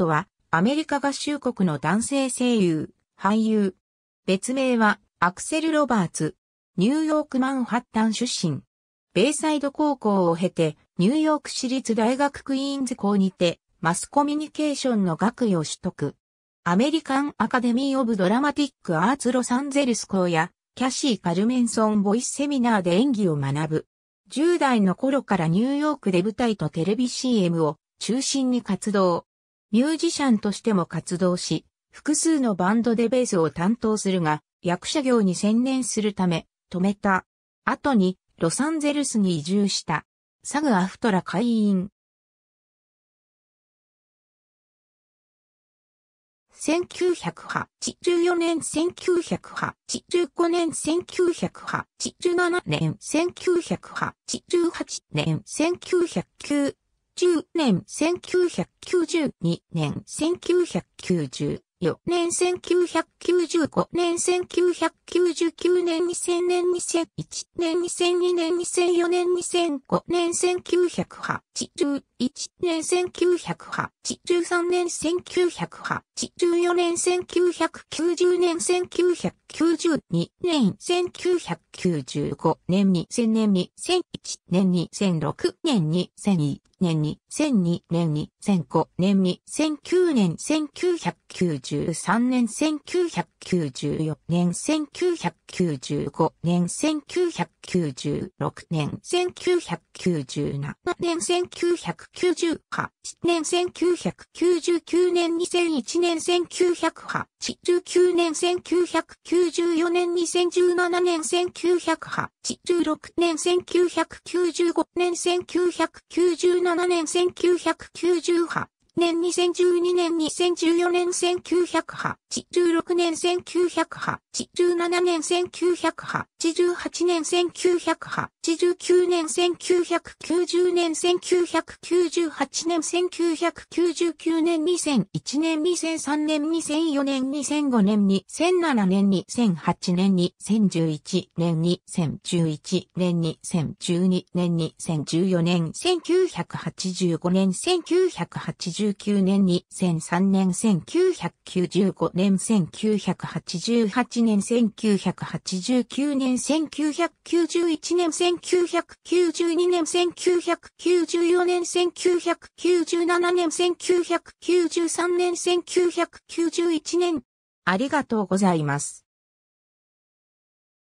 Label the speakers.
Speaker 1: トは、アメリカ合衆国の男性声優、俳優。別名は、アクセル・ロバーツ。ニューヨークマンハッタン出身。ベイサイド高校を経て、ニューヨーク市立大学クイーンズ校にて、マスコミュニケーションの学位を取得。アメリカン・アカデミー・オブ・ドラマティック・アーツ・ロサンゼルス校や、キャシー・カルメンソン・ボイスセミナーで演技を学ぶ。10代の頃からニューヨークで舞台とテレビ CM を中心に活動。ミュージシャンとしても活動し、複数のバンドでベースを担当するが、役者業に専念するため、止めた。後に、ロサンゼルスに移住した。サグアフトラ会員。1984年、1985年、1987年、1988年、1909 10年1992年1994年1995年1999年2000年2001年2002年2004年2005年1980 1年1983 0年1984 0年1990年1992年1995年2000年2001年2006年2002年2002年2005年2009年1993年1994年1995年1996年1997年1998 1990波、7年1999年2001年1900波、19年1994年2017年1900波、16年1995年1997年1990波、年2012年2014年1900波、16年1900波、17年1900波、18年1900波、1989年1990年1998年1999年2001年2003年2004年2005年2007年2008年2011年2011年2012年2014年1985年1989年2003年1995年1988年1989年1991年1992年、1994年、1997年、1993年、1991年。ありがとうございます。